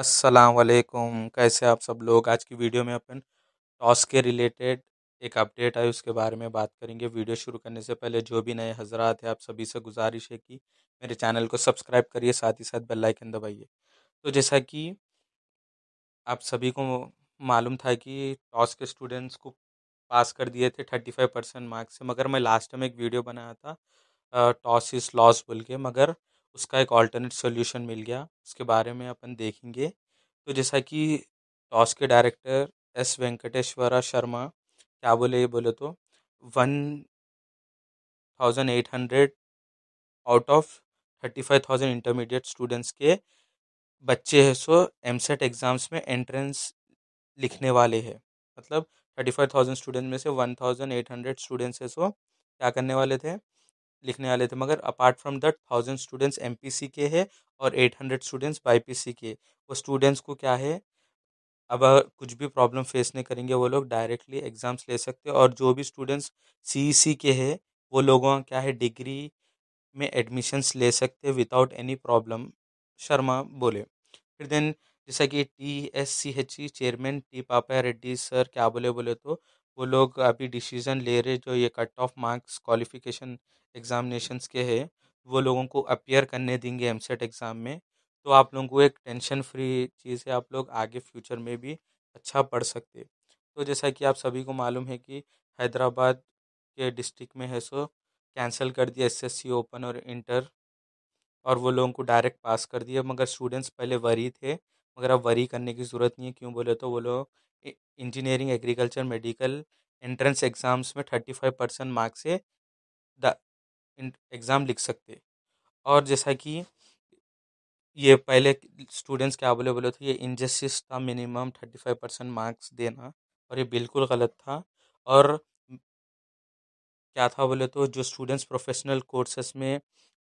अस्सलाम वालेकुम कैसे आप सब लोग आज की वीडियो में अपन टॉस के रिलेटेड एक अपडेट आई उसके बारे में बात करेंगे वीडियो शुरू करने से पहले जो भी नए हजरात हैं आप सभी से गुजारिश है कि मेरे चैनल को सब्सक्राइब करिए साथ ही साथ बेल आइकन दबाइए तो जैसा कि आप सभी को मालूम था कि टॉस के स्टूडेंट्स को पास कर दिए थे थर्टी फाइव परसेंट मार्क्स से मगर मैं लास्ट टाइम एक वीडियो बनाया था टॉस इज लॉस बोल के मगर उसका एक ऑल्टरनेट सोल्यूशन मिल गया उसके बारे में अपन देखेंगे तो जैसा कि टॉस के डायरेक्टर एस वेंकटेश्वरा शर्मा क्या बोले ये बोले तो one thousand eight hundred out of thirty five thousand intermediate students के बच्चे हैं सो एम सेट एग्ज़ाम्स में एंट्रेंस लिखने वाले हैं मतलब थर्टी फाइव थाउजेंड स्टूडेंट में से one thousand eight hundred students है सो क्या करने वाले थे लिखने वाले थे मगर apart from that thousand students M के है और एट हंड्रेड स्टूडेंट्स सी के वो स्टूडेंट्स को क्या है अब कुछ भी प्रॉब्लम फेस नहीं करेंगे वो लोग डायरेक्टली एग्ज़ाम्स ले सकते हैं और जो भी स्टूडेंट्स सी e के है वो लोगों क्या है डिग्री में एडमिशन्स ले सकते हैं विदाउट एनी प्रॉब्लम शर्मा बोले फिर देन जैसा कि T S C H E chairman T Papa Reddy sir क्या बोले बोले तो वो लोग अभी डिसीज़न ले रहे जो ये cut off marks qualification examinations के है वो लोगों को अपियर करने देंगे एम एग्ज़ाम e में तो आप लोगों को एक टेंशन फ्री चीज़ है आप लोग आगे फ्यूचर में भी अच्छा पढ़ सकते तो जैसा कि आप सभी को मालूम है कि हैदराबाद के डिस्ट्रिक्ट में है सो कैंसिल कर दिया एसएससी ओपन और इंटर और वो लोगों को डायरेक्ट पास कर दिया मगर स्टूडेंट्स पहले वरी थे मगर अब वरी करने की ज़रूरत नहीं है क्यों बोले तो वो लोग engineering agriculture medical entrance exams में थर्टी फाइव परसेंट मार्क्स से एग्ज़ाम लिख सकते और जैसा कि ये पहले स्टूडेंट्स क्या बोले बोले थे ये इनजस्टिस था minimum thirty five percent marks देना और ये बिल्कुल गलत था और क्या था बोले तो जो स्टूडेंट्स प्रोफेशनल कोर्सेस में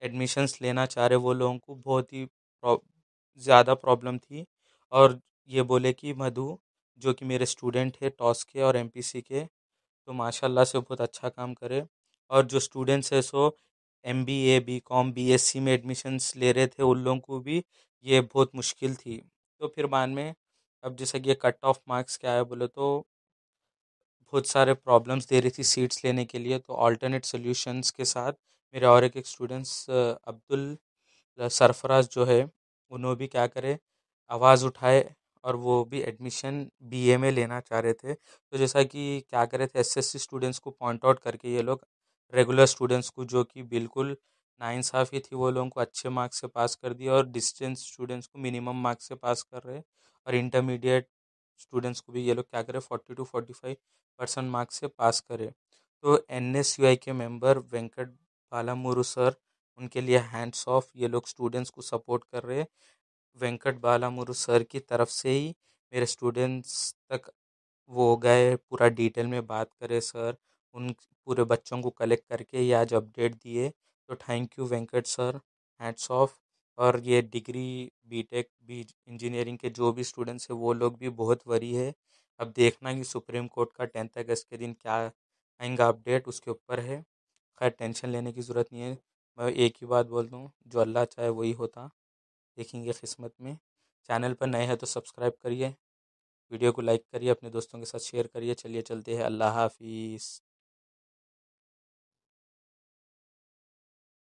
एडमिशन्स लेना चाह रहे वो लोगों को बहुत ही ज़्यादा प्रॉब्लम थी और ये बोले कि मधु जो कि मेरे स्टूडेंट है टॉस के और एम के तो माशाल्लाह से बहुत अच्छा काम करे और जो स्टूडेंट्स है so M B A B Com B S C में एडमिशन्स ले रहे थे उन लोगों को भी ये बहुत मुश्किल थी तो फिर बाद में अब जैसा कि कट ऑफ मार्क्स क्या है बोले तो बहुत सारे प्रॉब्लम्स दे रही थी सीट्स लेने के लिए तो ऑल्टरनेट सॉल्यूशंस के साथ मेरे और एक, एक स्टूडेंट्स अब्दुल सरफराज जो है उन्होंने भी क्या करे आवाज़ उठाए और वो भी एडमिशन ए में लेना चाह रहे थे तो जैसा कि क्या कर रहे थे सी स्टूडेंट्स को पॉइंट आउट करके ये लोग रेगुलर स्टूडेंट्स को जो कि बिल्कुल ही थी वो लोगों को अच्छे मार्क्स से पास कर दिया और डिस्टेंस स्टूडेंट्स को मिनिमम मार्क्स से पास कर रहे और इंटरमीडिएट स्टूडेंट्स को भी ये लोग क्या करें forty two forty five percent marks से पास करें तो एन एस यू आई के मेम्बर वेंकट बालामुरु सर उनके लिए हैंड्स ऑफ ये लोग स्टूडेंट्स को सपोर्ट कर रहे वेंकट बाला मुरु सर की तरफ से ही मेरे स्टूडेंट्स तक वो गए पूरा डिटेल में बात करे सर उन पूरे बच्चों को कलेक्ट करके ये आज अपडेट दिए तो thank you Venkat sir hands off और ये डिग्री बीटेक भी इंजीनियरिंग के जो भी स्टूडेंट्स हैं वो लोग भी बहुत वरी है अब देखना कि सुप्रीम कोर्ट का टेंथ अगस्त के दिन क्या आएंगा अपडेट उसके ऊपर है खैर टेंशन लेने की ज़रूरत नहीं है मैं एक ही बात बोल दूँ जो अल्लाह चाहे वही होता देखेंगे किस्मत में चैनल पर नए हैं तो सब्सक्राइब करिए वीडियो को लाइक करिए अपने दोस्तों के साथ शेयर करिए चलिए चलते हैं अल्लाह हाफिज़